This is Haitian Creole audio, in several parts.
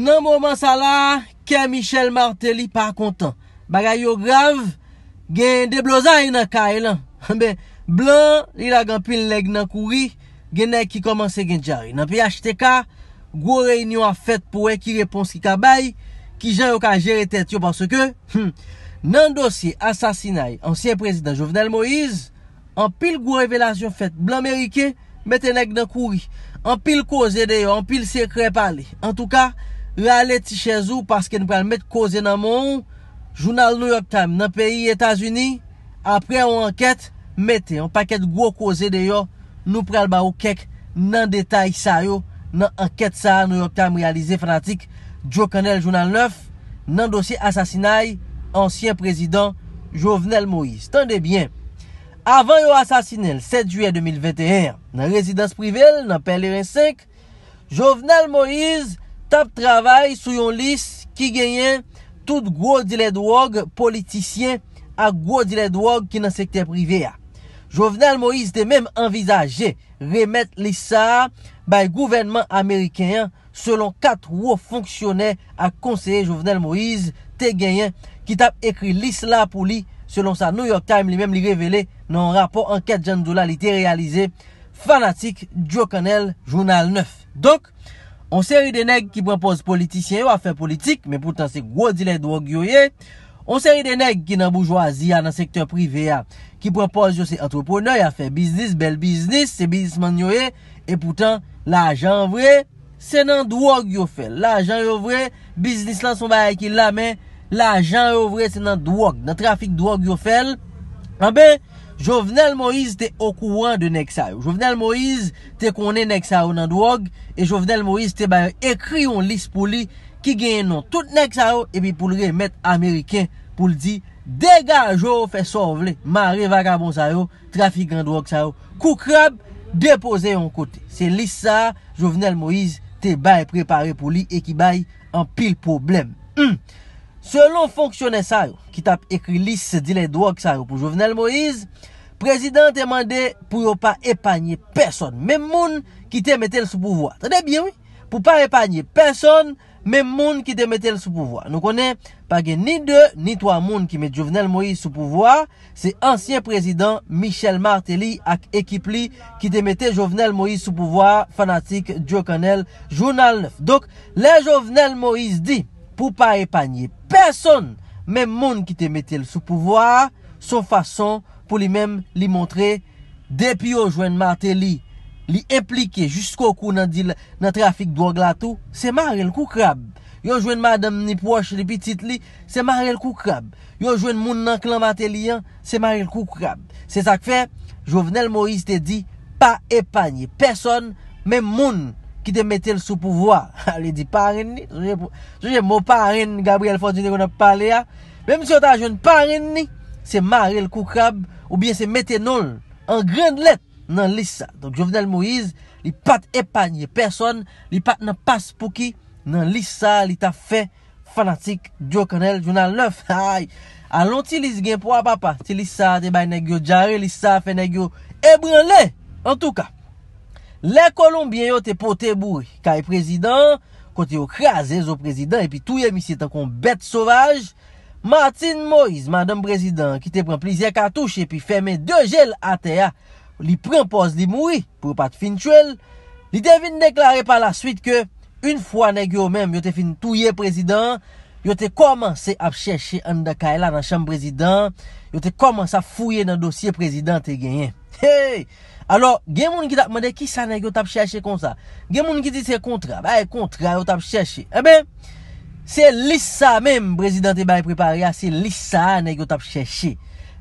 Nan mouman sa la... Ke Michel Martelly pa kontan... Bagay yo grav... Gen de blozay nan ka elan... Mbe... Blan... Il agan pil leg nan kouri... Gen ek ki komanse gen djarri... Nan pi achete ka... Gwo reynyon a fet pou e ki repons ki kabay... Ki jan yo ka jere tet yo... Baso ke... Hmm, nan dosye asasinay... Ansyen prezident Jovenel Moïse... An pil gwo revelasyon fet... Blan Merike... Mette leg nan kouri... An pil koze de yo... An pil sekre pale... An touka... yo ale ti chezou, paske nou pral met koze nan moun, jounal New York Times, nan peyi Etasuni, apre an anket, mette, an paket gwo koze deyo, nou pral ba ou kek, nan detay sa yo, nan anket sa, New York Times, realize fanatik, Joe Connell, jounal 9, nan dosye asasinay, ansyen prezident, Jovenel Moïse, tan de bien, avan yo asasinil, 7 juye 2021, nan rezidans privil, nan PLR 5, Jovenel Moïse, tap travay sou yon lis ki genyen tout gwo di led wog politisyen ak gwo di led wog ki nan sekte privye a. Jovenel Moïse te mem envizaje remet lis sa bay gouvenman Amerikanyan selon kat wou fonksyonè ak konseye Jovenel Moïse te genyen ki tap ekri lis la pou li selon sa New York Times li mem li revele nan rapor anket jan dou la li te realize fanatik Joe Connell, Jounal 9. Donk, On seri de neg ki propose politisyen yo a fe politik, men poutan se gwo dile dwo gyo ye. On seri de neg ki nan boujwa ziya nan sektor prive ya, ki propose yo se antroponeur a fe biznis, bel biznis, se biznisman yo ye, e poutan la ajan vre, se nan dwo gyo fel. La ajan vre, biznis lan son baye ki la men, la ajan vre se nan dwo gyo, nan trafik dwo gyo fel. Anbe? Jovenel Moïse te okouan de nek sa yo. Jovenel Moïse te konen nek sa yo nan drog. E jovenel Moïse te baye ekri yon lis pou li ki genyon tout nek sa yo. E bi pou lre met Ameriken pou ldi degajo fe sorvle. Mare vakabon sa yo, trafik nan drog sa yo, koukreb, depose yon kote. Se lis sa, jovenel Moïse te baye preparé pou li e ki baye an pil problem. Hmm. Selon fonksyonen sa yo, ki tap ekri lis di le drok sa yo pou Jovenel Moïse, prezident te mande pou yo pa epanye person, men moun ki te metel sou pouvoi. Tade bien, oui. Pou pa epanye person, men moun ki te metel sou pouvoi. Nou konen, pake ni de, ni to amoun ki met Jovenel Moïse sou pouvoi, se ansyen prezident Michel Martelly ak ekip li ki te metel Jovenel Moïse sou pouvoi, fanatik, diokanel, jounal nef. Dok, le Jovenel Moïse di, Pou pa epagne, person, men moun ki te metel sou pouvoar, sou fason pou li men li montre, depi yo jwen matel li, li eplike, jusqu'o kou nan trafik do ang la tou, se marre l kou krab. Yo jwen madem ni poche li pitit li, se marre l kou krab. Yo jwen moun nan klamatel li, se marre l kou krab. Se sak fe, jovenel Moïse te di, pa epagne, person, men moun, Li te mette l sou pouvoar Li di parren ni Souje mou parren Gabriel Fortuner ou nan pale ya Mem si ou ta joun parren ni Se mare l koukrab Ou bien se mette nol An grand let nan lisa Donk Jovenel Moise Li pat epagne person Li pat nan pas pouki Nan lisa li ta fe fanatik Jou kan el jounan lef Alon ti lise gen pou a papa Ti lisa te bay negyo Jare lisa fe negyo Ebran le En tou ka Le Kolombien yo te pote boui, ka e prezidant, kote yo kraze zo prezidant, epi touye misi etan kon bete sovaj, Martin Moise, madame prezidant, ki te pren plizye katouche, epi feme de gel ate ya, li pren pos li moui, pou pat fin tchouel, li te vin deklare pa la suite ke, un fwa neg yo men, yo te fin touye prezidant, yo te komanse ap cheshe an de kaela nan chanm prezidant, yo te komanse ap fouye nan dosye prezidant te genyen. Hey! Alors, gen moun ki tatmane, ki sa nan yo tap chèche kon sa? Gen moun ki dit se kontra, ba e kontra yo tap chèche. Ebe, eh se lisa menm prezident e bay prepari a, se lisa nan yo tap chèche.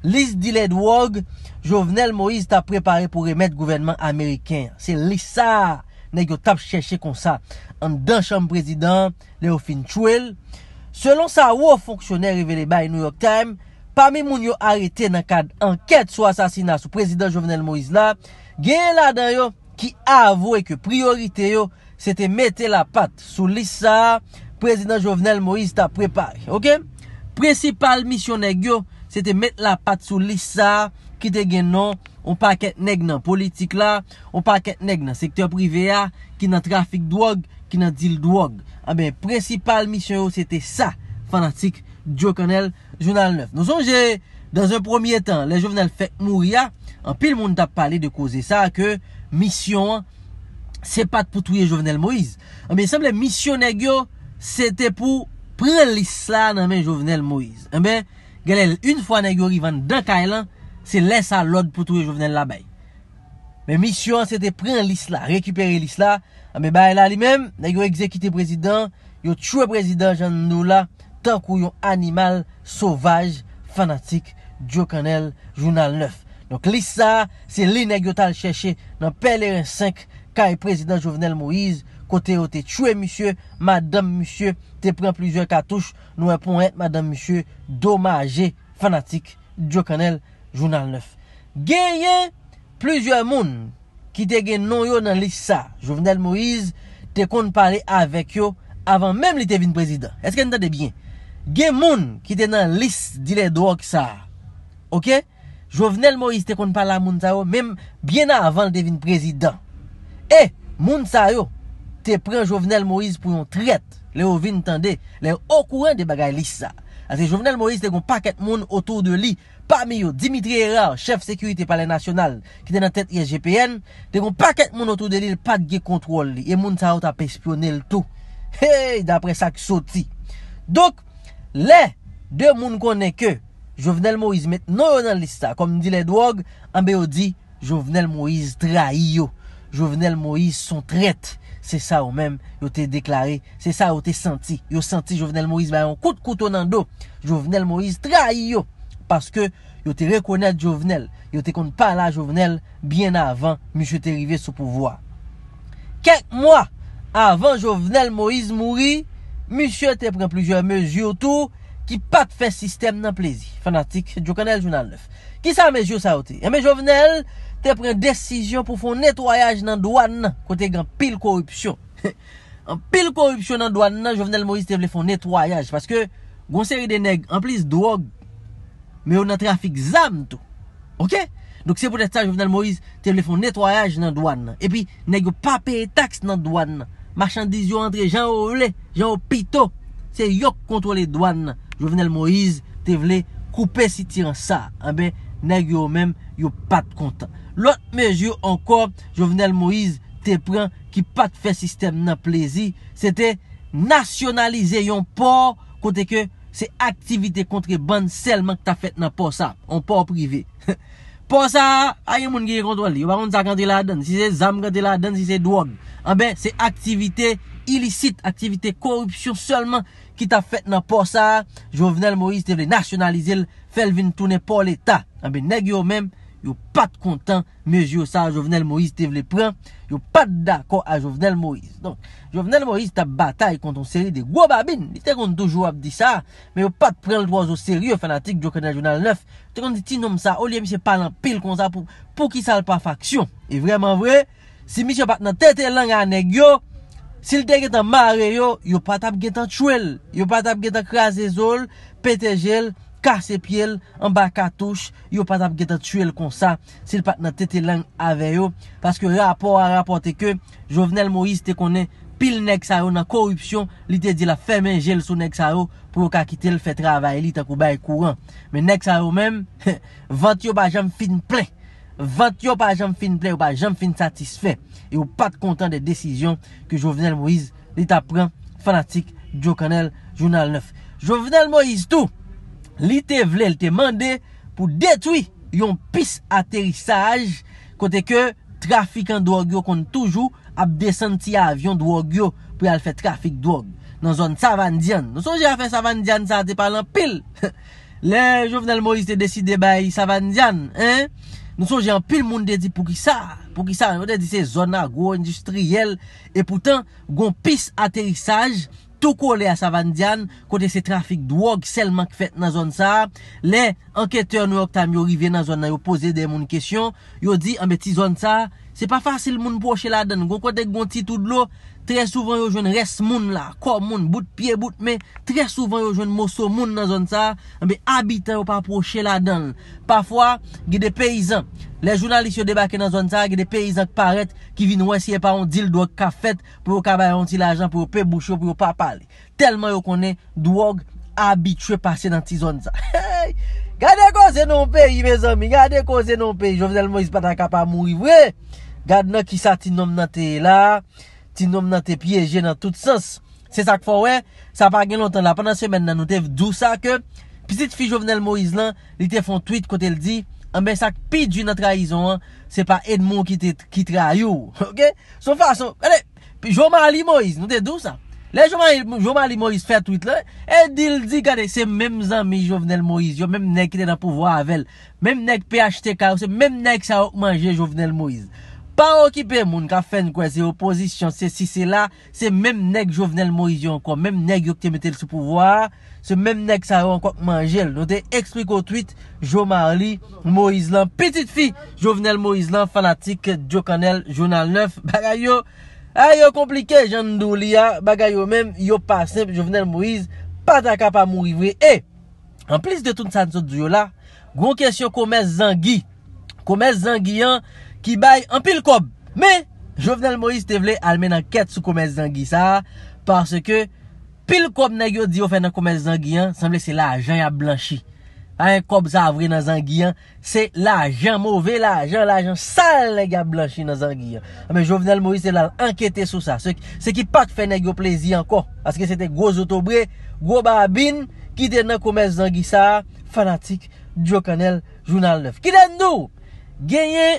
Lis di led wog, Jovenel Moïse tap prepari pou remet gouvernement Amerikèn. Se lisa nan yo tap chèche kon sa. An dan chanm prezident, le yo fin chouel. Selon sa wò fonksyonè revélé bay New York Times, pa mi moun yo arete nan kad anket sou asasina sou prezident Jovenel Moïse la, gen la dan yo ki avou e ke priorite yo, se te mette la pat sou lisa, prezident Jovenel Moïse ta prepare, ok? Precipal misyon neg yo, se te mette la pat sou lisa, ki te gen non, ou pa ket neg nan politik la, ou pa ket neg nan sektor prive ya, ki nan trafik dwag, ki nan dil dwag. A ah ben, prezital misyon yo se te sa, fanatik, Djo kanel, Jounal 9. Non son jè, dans un premier temps, le jovenel Fekmouria, an pil moun tap pale de kouze sa ke, misyon, se pat pou touye jovenel Moïse. Anbe, ah, semble, misyon negyo, se te pou pren l'Isla nan men jovenel Moïse. Anbe, eh galèl, un fwa negyo rivan dan Kailan, se lesa l'od pou touye jovenel la bay. Men misyon, se te pren l'Isla, rekupere l'Isla, anbe, ah, bay la li mem, negyo ekzekite prezident, yo chwe prezident jan nou la, tan kou yon animal, sauvage, fanatik, Djo Kanel, Jounal 9. Donk lisa, se line gyo tal cheshe, nan peler en 5, kare prezident Jovenel Moïse, kote yo te chwe, monsye, madame, monsye, te pren plizye katouche, nou epon et, madame, monsye, domaje, fanatik, Djo Kanel, Jounal 9. Genyen, plizye moun, ki te gen non yo nan lisa, Jovenel Moïse, te kon pale avek yo, avan mem li te vin prezident. Eske n dan de bien? Ge moun ki te nan lis di le drok sa. Ok? Jovenel Moïse te kon pala moun sa yo. Mem bien avan devin prezident. E moun sa yo. Te pren Jovenel Moïse pou yon tret. Le ou vin tande. Le ou kouren de bagay lis sa. Asi Jovenel Moïse te kon paket moun otou de li. Parmi yo Dimitri Erard. Chef Security Palais National. Ki te nan tet IGPN. Te kon paket moun otou de li. Le pat ge kontrol li. E moun sa yo ta pespionel tou. Hey! Dapre sa ki soti. Dok. Le, de moun kone ke, Jovenel Moïse met nou yo nan lista Kom di led wog, anbe yo di, Jovenel Moïse trai yo Jovenel Moïse son tret, se sa ou men, yo te deklare Se sa ou te senti, yo senti Jovenel Moïse Bayon kout kout ou nan do, Jovenel Moïse trai yo Paske yo te rekonet Jovenel, yo te kon pa la Jovenel Bien avan, mi chete rive sou pouvoi Kek mwa, avan Jovenel Moïse mouri Musye te pren plujer mejyo tou ki pat fe sistem nan plezi. Fanatik, jokanel jounan lef. Ki sa mejyo sa ote? Eme eh, jovenel te pren desijyon pou fon netoyaj nan douan nan kote gen pil korupsyon. An pil korupsyon nan douan nan, jovenel Moise te vle fon netoyaj. Paske gonseri de neg, an pliz drog, me ou nan trafik zam tou. Ok? Dok se pou det sa jovenel Moise te vle fon netoyaj nan douan nan. E pi neg yo pape etaks nan douan nan. Machandise yo rentre jan ou ule, jan ou pito. Se yok kontro le douan nan. Jovenel Moïse te vle koupe si tiran sa. A ah be, neg yo mem, yo pat kontan. Lot meje yo ankor, jovenel Moïse te pran ki pat fe sistem nan plezi. Se te nasyonalize yon por kote ke se aktivite kontre ban selman ke ta fet nan por sa. On por prive. Por sa, a yon moun gen yon kontro li. Yo baron sa kante la adan. Si se zam kante la adan, si se douan. Eh se aktivite ilisite, aktivite korupsyon solman ki ta fet nan po sa, Jovenel Moïse te vle nasyonalize l felvin toune pou l'Etat. Eh Neg yo men, yo pat kontan mezi yo sa Jovenel Moïse te vle pren, yo pat dako a Jovenel Moïse. Jovenel Moïse ta batay konton seri de wababin, yon te kon toujou ap di sa, men yo pat pren l'dwazo seriou fanatik Djoke National 9, te kon di ti nom sa, olye mi se palan pil kon sa pou ki sal pa faksyon, e vreman vre? Si mis yo pat nan tete lang aneg yo, sil te getan mare yo, yo pat ap getan tchouel. Yo pat ap getan kraze zol, pete jel, kase pyele, anba katouche, yo pat ap getan tchouel konsa. Sil pat nan tete lang ave yo. Paske rapor an rapote ke, Jovenel Moise te konen pil nek sarou nan korupsyon, li te di la femen jel sou nek sarou pou ka kite l fè travay li takou bay kouran. Men nek sarou men, vant yo ba jam fin plèk. Vantyo pa jom fin ple ou pa jom fin satisfe E ou pat kontan de desisyon Ke Jovenel Moïse li ta pran Fanatik Djo Kanel Jounal 9 Jovenel Moïse tou Li te vle, li te mande Pou detwi yon pis aterissaj Kote ke trafikan drogyo Kon toujou ap desanti avyon drogyo Pou yal fe trafik drog Nan zon Savan Djan Non son je a fe Savan Djan sa te palan pil Le Jovenel Moïse te deside Bayi Savan Djan En Nou so jen apil moun de di pou ki sa. Pou ki sa. Moun de di se zona gwo industriyel. E poutan. Gon pis aterisaj. Toko le a sa van dyan. Kote se trafik dwo. Ksel mank fèt nan zon sa. Le. Le. Anketèr nou ak tam yo rive nan zon nan yo pose de moun kèsyon Yo di, anbe ah, ti zon sa Se pa fasil moun poche la den Gon kote gonti tout lo Trè souvan yo jwen res moun la Kò moun, bout piye bout me Trè souvan yo jwen moso moun nan zon sa Anbe ah, abitè yo pa poche la den Pafwa, gè de peyizan Le jounalisi yo debake nan zon sa Gè de peyizan k paret Ki vin wensi e pa on dil do ak kafet Pwè yo kabayon ti la jan Pwè yo pe boucho, pwè yo pa pale Telman yo konen Do ak abitre pase nan ti zon sa Hey! Gade kon se non peyi, mes ami, gade kon se non peyi, Jovenel Moïse pata kap a mouri, wè, gade nan ki sa ti nom nan te la, ti nom nan te pyeje nan tout sas. Se sak fwa wè, sa pa gen lontan la, pandan semen nan nou tev dou sa ke, pisit fi Jovenel Moïse lan, li te fon tweet kote l di, an ben sak pi dju nan traizon an, se pa Edmond ki tra yow, ok, son fwa son, gade, pi Jovenel Moïse, nou tev dou sa. Le Jomali Moise fè a tweet lè, edil di kade se mem zanmi Jomali Moise, yo mem nek ki te nan pouvwa avèl, mem nek PHTK ou se mem nek sa wak manje Jomali Moise. Par o kipe moun ka fen kwen se opozisyon, se si se la, se mem nek Jomali Moise yo ankon, mem nek yo ki te metel sou pouvwa, se mem nek sa wak ankon manje lè. Notè, eksplik ou tweet Jomali Moise lan, petit fi, Jomali Moise lan, fanatik, diokanel, jounal 9, bagay yo! Ay ah, yo komplike, jan ndou li ya, bagay yo men, yo pa semp, Jovenel Moïse, pa da ka pa mou rivre. E, an plis de tout sanso diyo la, goun kesyon komes zangi, komes zangiyan ki bay an pil kob. Me, Jovenel Moïse te vle almen an ket sou komes zangi sa, parce ke pil kob nan yo diyo fè nan komes zangiyan, semble se la ajan ya blanchi. a yon kob zavri nan zangiyan, se l ajan mouve, l ajan, l ajan sal, l ega blanchi nan zangiyan. Ame Jovenel Moïse l al anketi sou sa, se ki pat fene gyo plezi anko, aske se te gwo zotobre, gwo babin, ki den nan koumè zangisa, fanatik Djokanel Jounal 9. Ki den nou? Genyen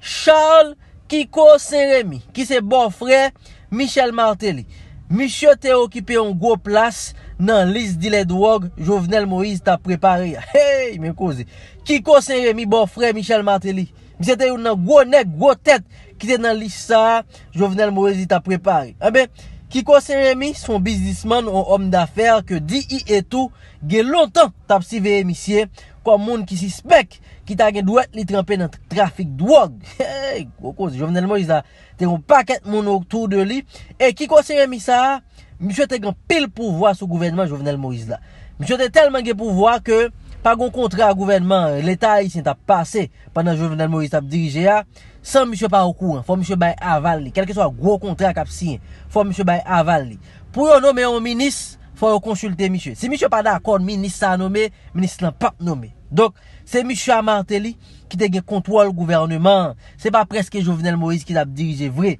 Charles Kiko Saint-Rémy, ki se bon fre, Michel Martelly. Michel, te okipe yon gwo plas, nan lis dile dwog, Jovenel Moise ta prepari. Hey, men kouze, kiko se remi bo fre Michel Martelly, misete yon nan gwo nek, gwo tet, kite nan lis sa, Jovenel Moise ta prepari. A eh be, kiko se remi, son bizisman, ou om dafer, ke di i etou, ge lontan ta psive emisye, kwa moun ki si spek, ki ta gen dwet li trempen nan trafik dwog. Hey, men kouze, Jovenel Moise ta teron paket moun oktou de li, e kiko se remi sa, Euh, mishou te gen pil pou vwa sou gouvenman Jovenel Moïse la. Mishou te telman gen pou vwa ke pa gon kontre a gouvenman, l'Etat yis yon tap pase pandan Jovenel Moïse tap dirije a, san mishou pa wakou an, fò mishou bay aval li. Kelke so a gwo kontre a kap si an, fò mishou bay aval li. Pou yo nome yon minis, fò yo konsulte mishou. Si mishou pa da akon, minis sa nome, minis lan pa nome. Dok, se mishou a marteli ki te gen kontro al gouvenman. Se pa preske Jovenel Moïse ki tap dirije vre.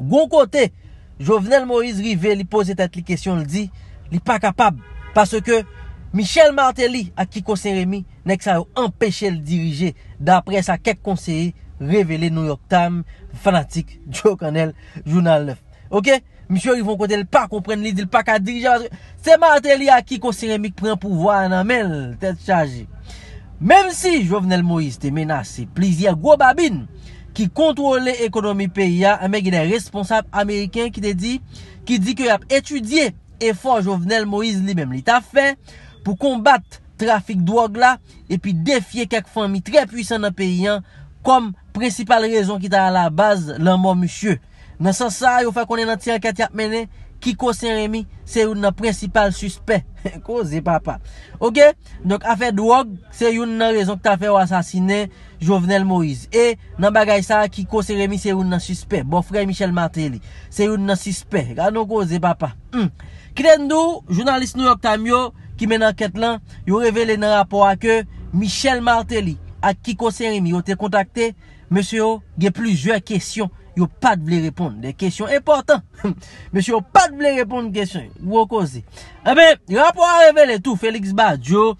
Gon kote, Jovenel Moïse rive li pose tete li kesyon li di, li pa kapab. Paske Michel Martelly a Kiko Serémi nek sa yo empèche li dirije. Dapre sa kek konseye, revele New York Times, fanatik, joke anel, jounal 9. Ok, Michel Rivon kote li pa kompren li di li pa ka dirije. Se Martelly a Kiko Serémi pren pouvoi anamel, tete chaje. Mem si Jovenel Moïse te menase, plizye go babin. ki kontrole ekonomi peya, eh a meg y de responsap Ameriken ki de di, ki di ki rap etudye efor Jovenel Moise li mem li ta fe, pou kombat trafik do ogla, e pi defye kak fami tre pwisan nan peyan, kom precipal rezon ki ta la baz, lan mou mwishye. Nasa sa, yo fa konen an tia kati ap mene, Kiko Seremi se yon nan prinsipal suspe. Ko ze papa. Ok, donk afe dwo, se yon nan rezon ki ta fe ou asasine Jovenel Moise. E nan bagay sa, Kiko Seremi se yon nan suspe. Bon frey Michel Martelly, se yon nan suspe. Ganon ko ze papa. Hmm. Kren nou, jounalist nou yo ki ta myo, ki men anket lan, yo revele nan rapor a ke, Michel Martelly ak Kiko Seremi yo te kontakte, Monsi yo, ge plizye kesyon. Yo pat vle reponde, de kèsyon important Mèche yo pat vle reponde kèsyon Wò ko zè E bè, yo a pou a revele tout, Félix Badiou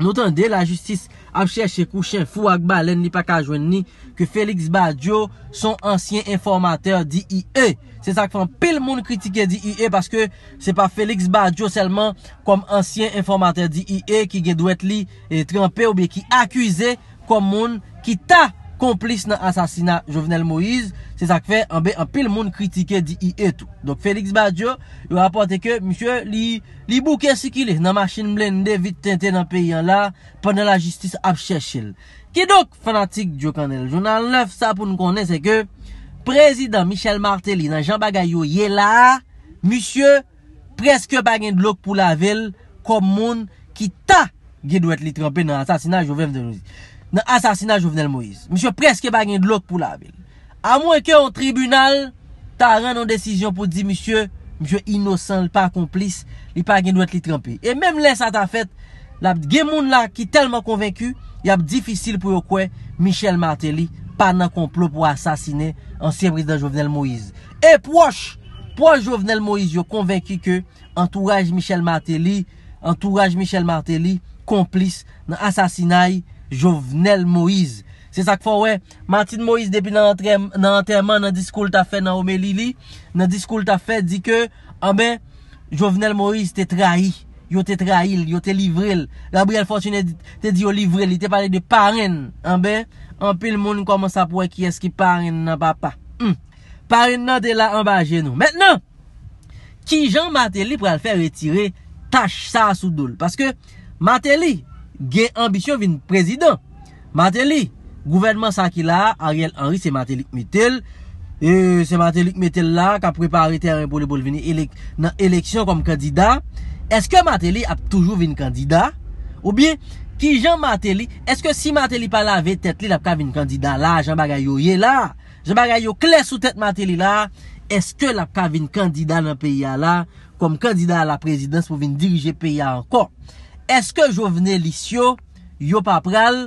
Notande la justis Abcheche kouchen fou ak balen ni pak a jwen ni Ke Félix Badiou Son ansyen informater di IE Se sak fan pil moun kritike di IE Paske se pa Félix Badiou Selman kom ansyen informater di IE Ki gè dwet li eh, triyampè Ou bè ki akwize Kom moun ki ta komplis nan asasina Jovenel Moïse, se sak fe, anbe an pil moun kritike di i etou. Donk Félix Badiou, yon apote ke, msye, li bouke sikile, nan machine blende, vit tente nan peyan la, panen la justice apchechil. Ki dok fanatik Djo Kanel, jounan lef sa pou nou konen, se ke, prezident Michel Martelly, nan Jean Bagayou, ye la, msye, preske bagen dlok pou la vel, kom moun ki ta, ge dwet li trompe nan asasina Jovenel Moïse. nan asasina Jouvenel Moïse. Mishou preske bagen d'lok pou la vil. A mwen ke an tribunal, ta ren nan desisyon pou di, mishou, mishou inosan, l pa komplis, li pagen d'wet li trempi. E menm lè sa ta fet, la gemoun la ki telman konvenku, yab difisil pou yo kwen, Michel Martelly, pa nan komplot pou asasine, an siyebri dan Jouvenel Moïse. E pwosh, pwosh Jouvenel Moïse yo konvenki ke, antouraj Michel Martelly, antouraj Michel Martelly, komplis nan asasina yi, Jouvenel Moïse. Se sak fò wè. Matin Moïse depi nan anterman nan diskoul ta fè nan Ome Lili. Nan diskoul ta fè di ke. Anbe. Ah Jouvenel Moïse te trahi. Yo te trahil. Yo te livril. Labri el Fortunet te di yo livril. Te pale de parin. Anbe. Ah Anbe. Anpe l moun koman sa pwe ki eski parin nan papa. Hmm. Parin nan de la anba genou. Mètnen. Ki jan Matin Li pral fè retirè. Tache sa sou doul. Paske. Matin Li. gen ambisyon vin prezidant. Mateli, gouvenman sa ki la, Ariel Henry se Mateli kmetel, e se Mateli kmetel la, ka prepari terren pou le bol vini nan eleksyon kom kandida, eske Mateli ap toujou vin kandida? Ou bien, ki jan Mateli, eske si Mateli pa la ve tet li, la ap ka vin kandida la, jan bagay yo ye la, jan bagay yo kle sou tet Mateli la, eske la ap ka vin kandida nan peya la, kom kandida la prezidans pou vin dirije peya ankon? Eske jo vene lis yo, yo pa pral,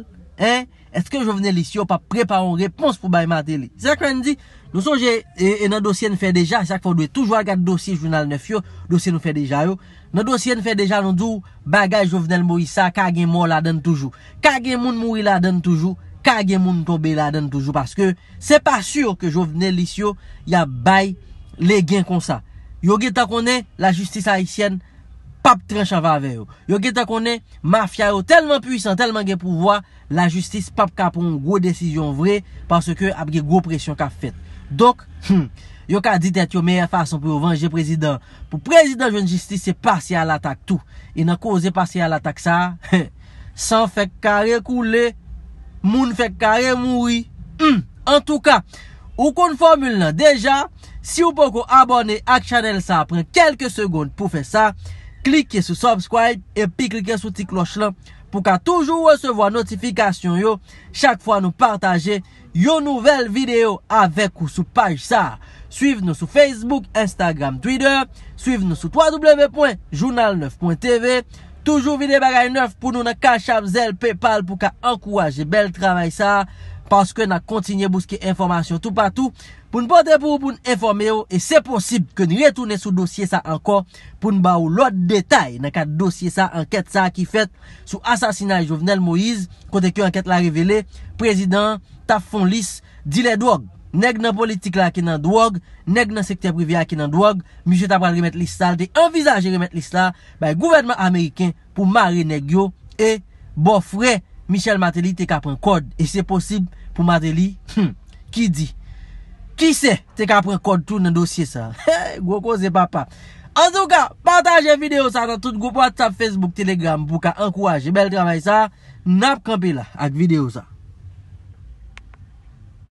eske jo vene lis yo pa prepa an repons pou bay mater li. Sè kwen di, nou sonje, e nan dosyen fè deja, sè kwen dwe toujwa gade dosye jounal nef yo, dosyen nou fè deja yo, nan dosyen fè deja nou dou bagaj jo vene lmou isa, kage mou la den toujou, kage moun mou ila den toujou, kage moun toube ila den toujou, paske se pa sur ke jo vene lis yo, ya bay le gen konsa. Yo gita konen la justis haisyen, Pap tren chavave yo. Yo geta konen, mafya yo, telman pwisan, telman gen pouvoi, la justis pap ka pon gwo desisyon vre, parce ke ap ge gwo presyon ka fet. Dok, hmm, yo ka dit et yo meye fason pou yo vange prezident. Pou prezident joun justice se passe al atak tou. E nan kouze passe al hmm, atak sa, san fek kare koule, moun fek kare mouri. Hmm, en tou ka, ou kon formule nan, deja, si ou poko abone ak chanel sa, pren kelke segonde pou fek sa, Klike sou subscribe epi klike sou ti kloch lan pou ka toujou recevo a notifikasyon yo. Chak fwa nou partaje yo nouvel video avek ou sou paj sa. Suiv nou sou Facebook, Instagram, Twitter. Suiv nou sou www.journal9.tv. Toujou vide bagay 9 pou nou na kacham zel Paypal pou ka ankouwaje bel travay sa. Panske nan kontinye bouske informasyon tout patou... Poun bote pou pou nou informe yo... E se posib ke nou retoune sou dosye sa anko... Poun ba ou lot detay... Nan ka dosye sa, anket sa ki fet... Sou asasinaj Jovenel Moïse... Kote ke anket la revele... Prezident ta fon lis... Dile dwog... Neg nan politik la ki nan dwog... Neg nan sekte privi la ki nan dwog... Miche ta pran remet lis sal... Te envizaje remet lis la... Bay gouvenman Ameriken pou mare negyo... E bo fre... Miche Mateli te ka pran kod... E se posib... Pou ma te li, hmm, ki di? Ki se? Te ka prekot tou nan dosye sa. Gwoko se papa. An tou ka, pataje video sa nan tout. Gwopo atap Facebook, Telegram pou ka ankouaj. Bel tramay sa. Nap kampi la ak video sa.